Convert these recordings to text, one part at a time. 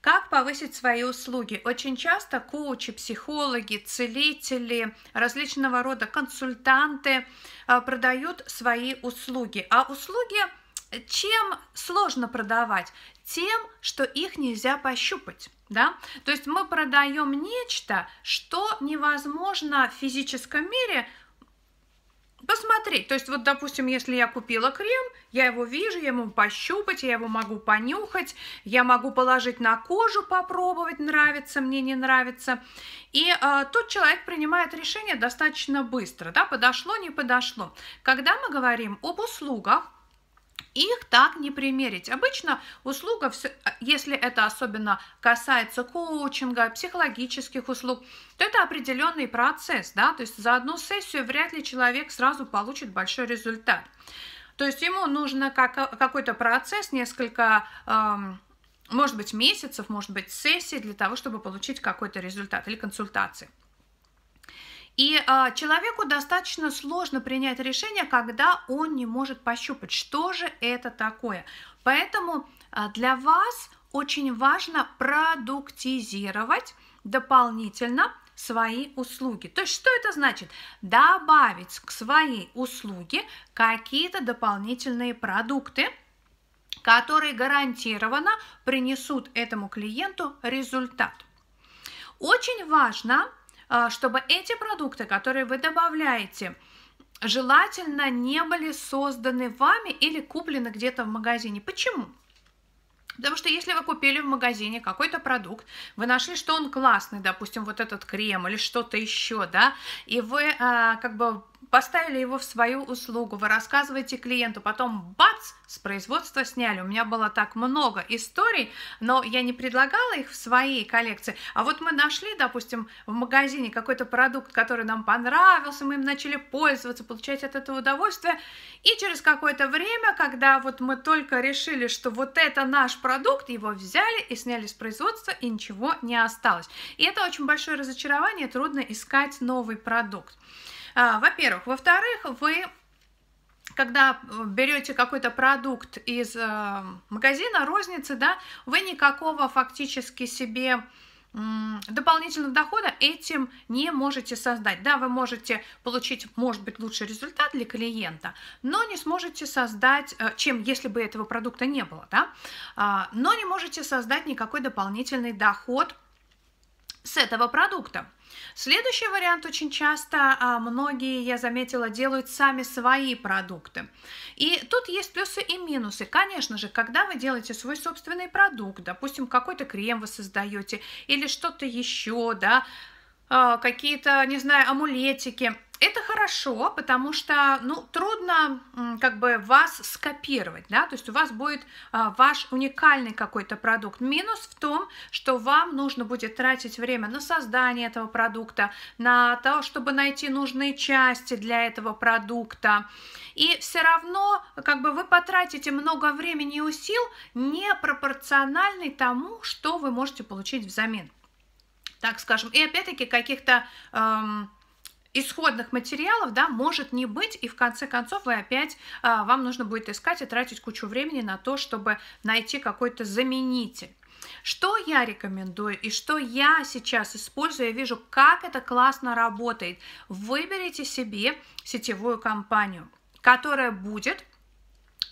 Как повысить свои услуги? Очень часто коучи, психологи, целители, различного рода консультанты а, продают свои услуги. А услуги чем сложно продавать? Тем, что их нельзя пощупать. Да? То есть мы продаем нечто, что невозможно в физическом мире посмотреть. То есть, вот, допустим, если я купила крем, я его вижу, я могу пощупать, я его могу понюхать, я могу положить на кожу, попробовать, нравится мне, не нравится. И э, тут человек принимает решение достаточно быстро, да, подошло, не подошло. Когда мы говорим об услугах, их так не примерить. Обычно услуга, э, если это особенно касается коучинга, психологических услуг, то это определенный процесс, да, то есть за одну сессию вряд ли человек сразу получит большой результат. То есть ему нужно как, э, какой-то процесс, несколько, эм, может быть, месяцев, может быть, сессий для того, чтобы получить какой-то результат или консультации. И а, человеку достаточно сложно принять решение, когда он не может пощупать, что же это такое. Поэтому а, для вас очень важно продуктизировать дополнительно свои услуги. То есть что это значит? Добавить к своей услуге какие-то дополнительные продукты, которые гарантированно принесут этому клиенту результат. Очень важно а, чтобы эти продукты, которые вы добавляете, желательно не были созданы вами или куплены где-то в магазине. Почему? Потому что если вы купили в магазине какой-то продукт, вы нашли, что он классный, допустим, вот этот крем или что-то еще, да, и вы э, как бы поставили его в свою услугу, вы рассказываете клиенту, потом бац, с производства сняли. У меня было так много историй, но я не предлагала их в своей коллекции. А вот мы нашли, допустим, в магазине какой-то продукт, который нам понравился, мы им начали пользоваться, получать от этого удовольствие. И через какое-то время, когда вот мы только решили, что вот это наш продукт, его взяли и сняли с производства, и ничего не осталось. И это очень большое разочарование, трудно искать новый продукт. А, во-первых. Во-вторых, вы когда э, берете какой-то продукт из э, магазина, розницы, да, вы никакого фактически себе дополнительного дохода этим не можете создать. Да, вы можете получить, может быть, лучший результат для клиента, но не сможете создать, э, чем если бы этого продукта не было, да, а, но не можете создать никакой дополнительный доход с этого продукта. Следующий вариант очень часто а, многие, я заметила, делают сами свои продукты. И тут есть плюсы и минусы. Конечно же, когда вы делаете свой собственный продукт, допустим, какой-то крем вы создаете или что-то еще, да, а, какие-то, не знаю, амулетики – это хорошо, потому что, ну, трудно как бы вас скопировать, да, то есть у вас будет а, ваш уникальный какой-то продукт. Минус в том, что вам нужно будет тратить время на создание этого продукта, на то, чтобы найти нужные части для этого продукта. И все равно, как бы вы потратите много времени и усил, не пропорциональный тому, что вы можете получить взамен. Так скажем, и опять-таки каких-то... Эм, исходных материалов да, может не быть, и в конце концов вы опять, а, вам нужно будет искать и тратить кучу времени на то, чтобы найти какой-то заменитель. Что я рекомендую и что я сейчас использую, я вижу, как это классно работает. Выберите себе сетевую компанию, которая будет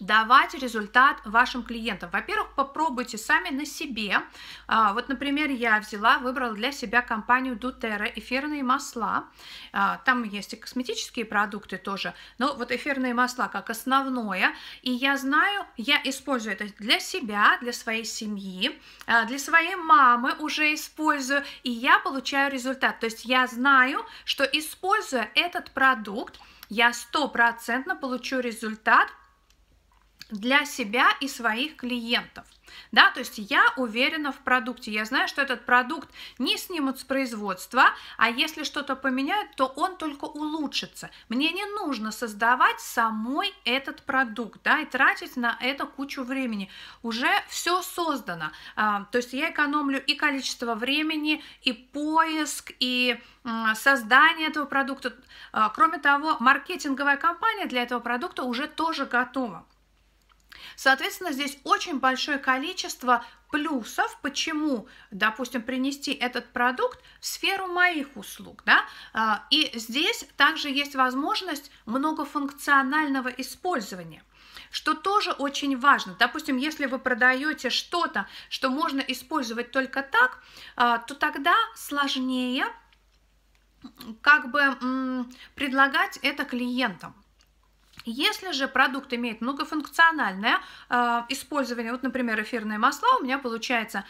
давать результат вашим клиентам. Во-первых, попробуйте сами на себе. А, вот, например, я взяла, выбрала для себя компанию Дутера эфирные масла. А, там есть и косметические продукты тоже, но вот эфирные масла как основное. И я знаю, я использую это для себя, для своей семьи, а, для своей мамы уже использую, и я получаю результат. То есть я знаю, что используя этот продукт, я стопроцентно получу результат для себя и своих клиентов. Да, то есть я уверена в продукте, я знаю, что этот продукт не снимут с производства, а если что-то поменяют, то он только улучшится. Мне не нужно создавать самой этот продукт, да, и тратить на это кучу времени. Уже все создано, а, то есть я экономлю и количество времени, и поиск, и создание этого продукта. А, кроме того, маркетинговая компания для этого продукта уже тоже готова. Соответственно, здесь очень большое количество плюсов, почему, допустим, принести этот продукт в сферу моих услуг. Да? А, и здесь также есть возможность многофункционального использования что тоже очень важно. Допустим, если вы продаете что-то, что можно использовать только так, а, то тогда сложнее как бы предлагать это клиентам. Если же продукт имеет многофункциональное э, использование, вот, например, эфирные масла, у меня получается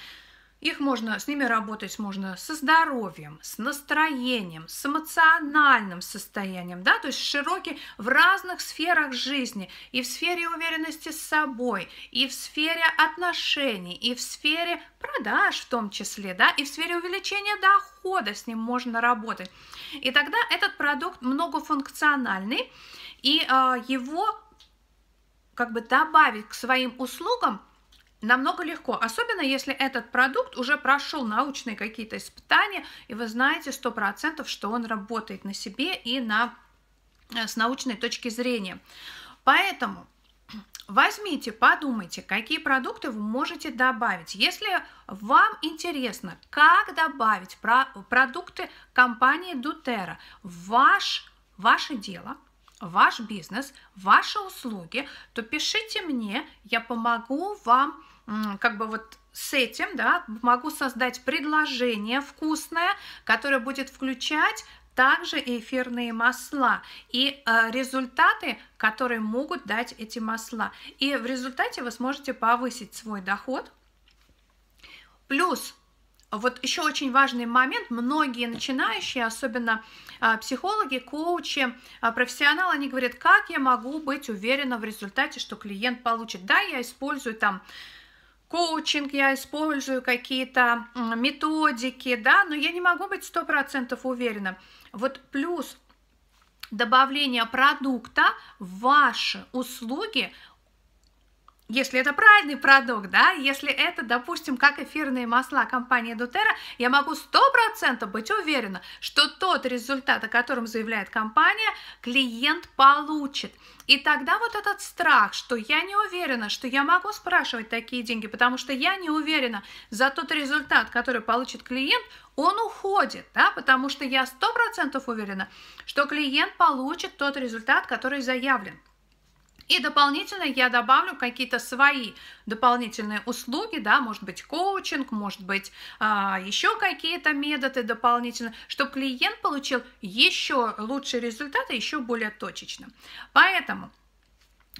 их можно, с ними работать можно со здоровьем, с настроением, с эмоциональным состоянием, да, то есть широкий в разных сферах жизни, и в сфере уверенности с собой, и в сфере отношений, и в сфере продаж в том числе, да, и в сфере увеличения дохода с ним можно работать. И тогда этот продукт многофункциональный, и э, его как бы добавить к своим услугам – намного легко, особенно если этот продукт уже прошел научные какие-то испытания, и вы знаете 100%, что он работает на себе и на, э, с научной точки зрения. Поэтому возьмите, подумайте, какие продукты вы можете добавить. Если вам интересно, как добавить про продукты компании Дутера в ваш, ваше дело – ваш бизнес, ваши услуги, то пишите мне, я помогу вам как бы вот с этим, да, могу создать предложение вкусное, которое будет включать также эфирные масла и э, результаты, которые могут дать эти масла. И в результате вы сможете повысить свой доход. Плюс вот еще очень важный момент, многие начинающие, особенно а, психологи, коучи, а, профессионалы, они говорят, как я могу быть уверена в результате, что клиент получит. Да, я использую там коучинг, я использую какие-то методики, да, но я не могу быть сто процентов уверена. Вот плюс добавление продукта в ваши услуги если это правильный продукт, да, если это, допустим, как эфирные масла компании Дотера, я могу 100% быть уверена, что тот результат, о котором заявляет компания, клиент получит. И тогда вот этот страх, что я не уверена, что я могу спрашивать такие деньги, потому что я не уверена за тот результат, который получит клиент, он уходит, да, потому что я 100% уверена, что клиент получит тот результат, который заявлен. И дополнительно я добавлю какие-то свои дополнительные услуги, да, может быть коучинг, может быть а, еще какие-то методы дополнительно, чтобы клиент получил еще лучшие результаты, еще более точечно. Поэтому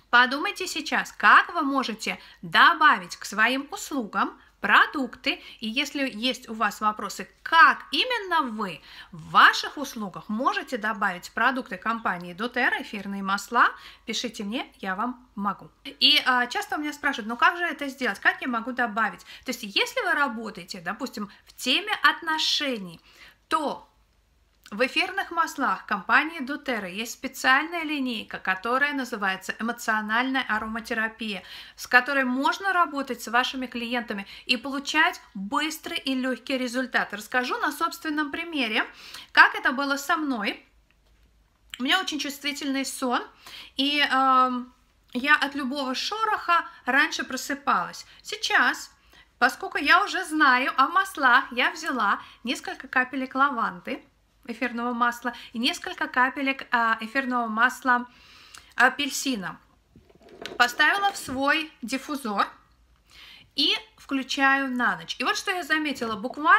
подумайте сейчас, как вы можете добавить к своим услугам продукты. И если есть у вас вопросы, как именно вы в ваших услугах можете добавить продукты компании Дотера, эфирные масла, пишите мне, я вам могу. И а, часто меня спрашивают, ну как же это сделать, как я могу добавить? То есть если вы работаете, допустим, в теме отношений, то в эфирных маслах компании Doterra есть специальная линейка, которая называется эмоциональная ароматерапия, с которой можно работать с вашими клиентами и получать быстрый и легкий результат. Расскажу на собственном примере, как это было со мной. У меня очень чувствительный сон, и э, я от любого шороха раньше просыпалась. Сейчас Поскольку я уже знаю о маслах, я взяла несколько капелек лаванды, эфирного масла и несколько капелек а, эфирного масла апельсина. Поставила в свой диффузор и включаю на ночь. И вот что я заметила, буквально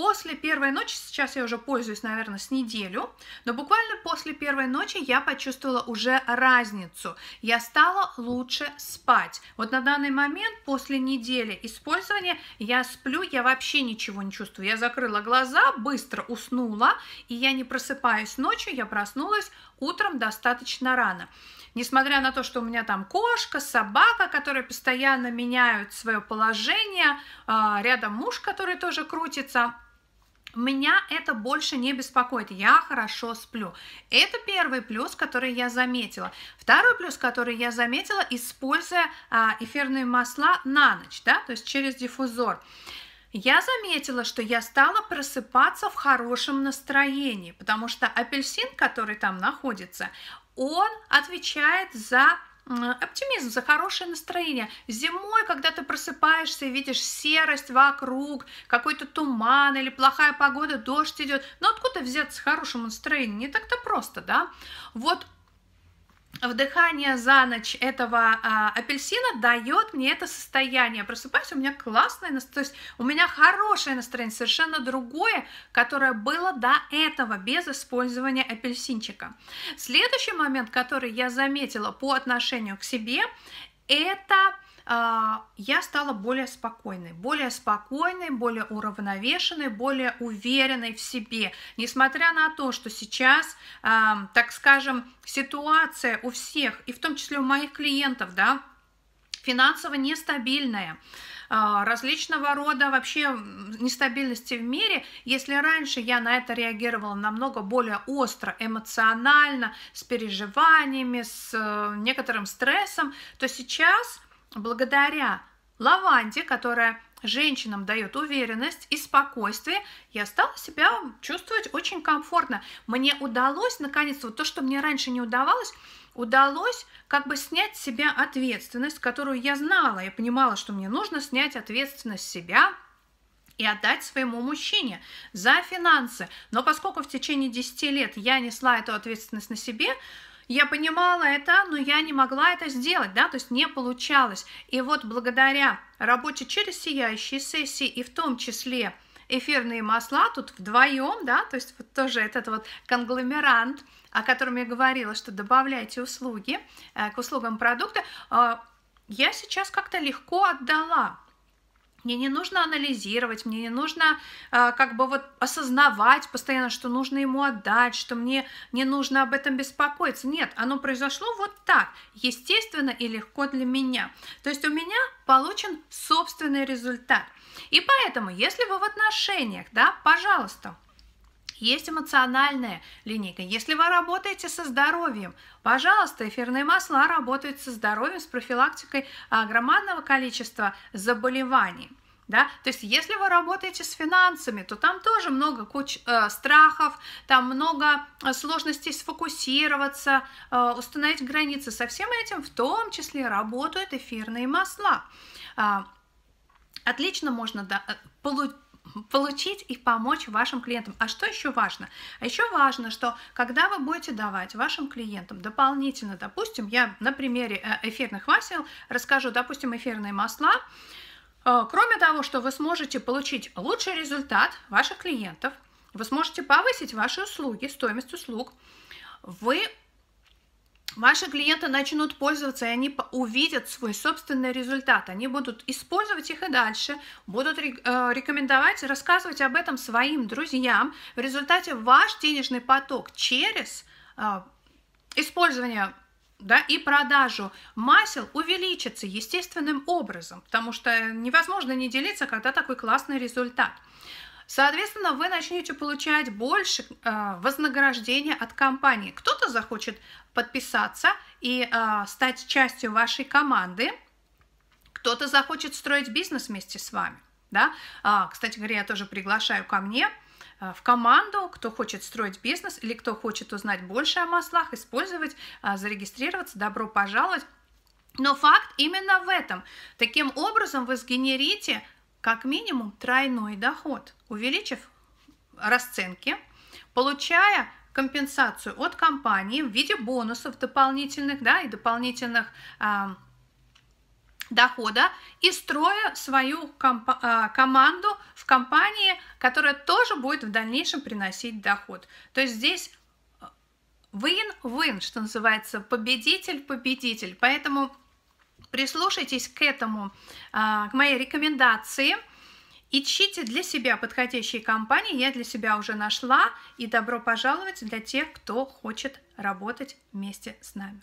После первой ночи, сейчас я уже пользуюсь, наверное, с неделю, но буквально после первой ночи я почувствовала уже разницу. Я стала лучше спать. Вот на данный момент, после недели использования, я сплю, я вообще ничего не чувствую. Я закрыла глаза, быстро уснула, и я не просыпаюсь ночью, я проснулась утром достаточно рано. Несмотря на то, что у меня там кошка, собака, которые постоянно меняют свое положение, а, рядом муж, который тоже крутится, меня это больше не беспокоит, я хорошо сплю. Это первый плюс, который я заметила. Второй плюс, который я заметила, используя а, эфирные масла на ночь, да, то есть через диффузор. Я заметила, что я стала просыпаться в хорошем настроении, потому что апельсин, который там находится, он отвечает за оптимизм, за хорошее настроение. Зимой, когда ты просыпаешься и видишь серость вокруг, какой-то туман или плохая погода, дождь идет. Но ну, откуда взяться хорошим настроением? Не так-то просто, да? Вот вдыхание за ночь этого а, апельсина дает мне это состояние. Просыпаюсь, у меня классное настроение, то есть у меня хорошее настроение, совершенно другое, которое было до этого, без использования апельсинчика. Следующий момент, который я заметила по отношению к себе, это а, я стала более спокойной, более спокойной, более уравновешенной, более уверенной в себе, несмотря на то, что сейчас, так скажем, ситуация у всех, и в том числе у моих клиентов, да, финансово нестабильная, а, различного рода вообще нестабильности в мире, если раньше я на это реагировала намного более остро, эмоционально, с переживаниями, с э, некоторым стрессом, то сейчас – благодаря лаванде, которая женщинам дает уверенность и спокойствие, я стала себя чувствовать очень комфортно. Мне удалось, наконец, вот то, что мне раньше не удавалось, удалось как бы снять с себя ответственность, которую я знала. Я понимала, что мне нужно снять ответственность с себя, и отдать своему мужчине за финансы. Но поскольку в течение 10 лет я несла эту ответственность на себе, я понимала это, но я не могла это сделать, да, то есть не получалось. И вот благодаря работе через сияющие сессии и в том числе эфирные масла тут вдвоем, да, то есть вот тоже этот вот конгломерант, о котором я говорила, что добавляйте услуги э, к услугам продукта, э, я сейчас как-то легко отдала. Мне не нужно анализировать, мне не нужно э, как бы вот осознавать постоянно, что нужно ему отдать, что мне не нужно об этом беспокоиться. Нет, оно произошло вот так, естественно и легко для меня. То есть у меня получен собственный результат. И поэтому, если вы в отношениях, да, пожалуйста, есть эмоциональная линейка. Если вы работаете со здоровьем, пожалуйста, эфирные масла работают со здоровьем, с профилактикой огромного количества заболеваний. Да? То есть если вы работаете с финансами, то там тоже много куч, э, страхов, там много э, сложностей сфокусироваться, э, установить границы. Со всем этим в том числе работают эфирные масла. Э, отлично можно да, э, получить получить и помочь вашим клиентам. А что еще важно? А еще важно, что когда вы будете давать вашим клиентам дополнительно, допустим, я на примере э, эфирных масел расскажу, допустим, эфирные масла, э, Кроме того, что вы сможете получить лучший результат ваших клиентов, вы сможете повысить ваши услуги, стоимость услуг, вы Ваши клиенты начнут пользоваться, и они увидят свой собственный результат. Они будут использовать их и дальше, будут э, рекомендовать, рассказывать об этом своим друзьям. В результате ваш денежный поток через э, использование да, и продажу масел увеличится естественным образом, потому что невозможно не делиться, когда такой классный результат. Соответственно, вы начнете получать больше э, вознаграждения от компании. Кто-то захочет подписаться и э, стать частью вашей команды, кто-то захочет строить бизнес вместе с вами. Да? А, кстати говоря, я тоже приглашаю ко мне э, в команду, кто хочет строить бизнес или кто хочет узнать больше о маслах, использовать, зарегистрироваться, добро пожаловать. Но факт именно в этом. Таким образом вы сгенерите как минимум тройной доход – увеличив расценки, получая компенсацию от компании в виде бонусов дополнительных да, и дополнительных э, дохода и строя свою комп- а, команду в компании, которая тоже будет в дальнейшем приносить доход. То есть здесь win-win, э, что называется, победитель-победитель. Поэтому прислушайтесь к этому, а, к моей рекомендации – Ищите для себя подходящие компании. Я для себя уже нашла. И добро пожаловать для тех, кто хочет работать вместе с нами.